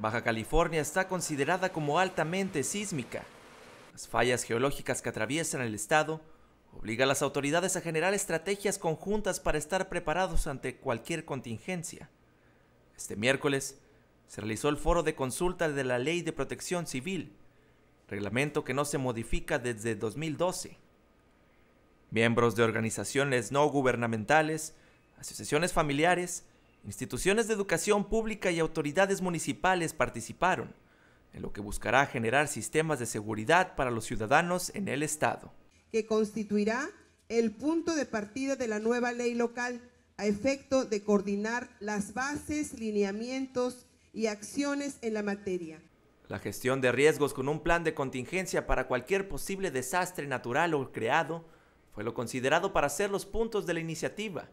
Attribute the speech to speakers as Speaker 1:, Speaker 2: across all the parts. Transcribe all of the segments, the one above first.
Speaker 1: Baja California está considerada como altamente sísmica. Las fallas geológicas que atraviesan el estado obligan a las autoridades a generar estrategias conjuntas para estar preparados ante cualquier contingencia. Este miércoles se realizó el foro de consulta de la Ley de Protección Civil, reglamento que no se modifica desde 2012. Miembros de organizaciones no gubernamentales, asociaciones familiares Instituciones de educación pública y autoridades municipales participaron, en lo que buscará generar sistemas de seguridad para los ciudadanos en el Estado.
Speaker 2: Que constituirá el punto de partida de la nueva ley local a efecto de coordinar las bases, lineamientos y acciones en la materia.
Speaker 1: La gestión de riesgos con un plan de contingencia para cualquier posible desastre natural o creado fue lo considerado para ser los puntos de la iniciativa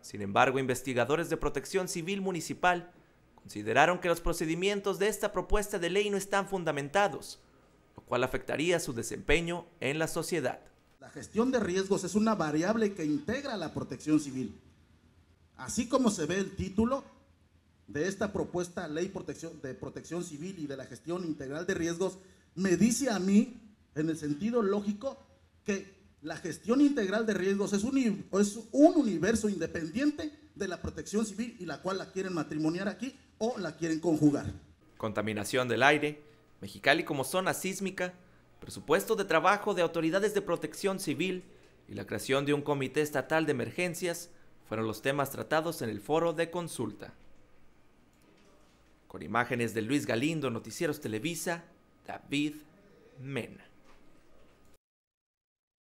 Speaker 1: sin embargo, investigadores de protección civil municipal consideraron que los procedimientos de esta propuesta de ley no están fundamentados, lo cual afectaría su desempeño en la sociedad.
Speaker 3: La gestión de riesgos es una variable que integra la protección civil. Así como se ve el título de esta propuesta ley de protección civil y de la gestión integral de riesgos, me dice a mí, en el sentido lógico, que la gestión integral de riesgos es un, universo independiente de la protección civil y la cual la quieren matrimoniar
Speaker 1: aquí o la quieren conjugar. Contaminación del aire, Mexicali como zona sísmica, presupuesto de trabajo de autoridades de protección civil y la creación de un comité estatal de emergencias fueron los temas tratados en el foro de consulta. Con imágenes de Luis Galindo, Noticieros Televisa, David Mena.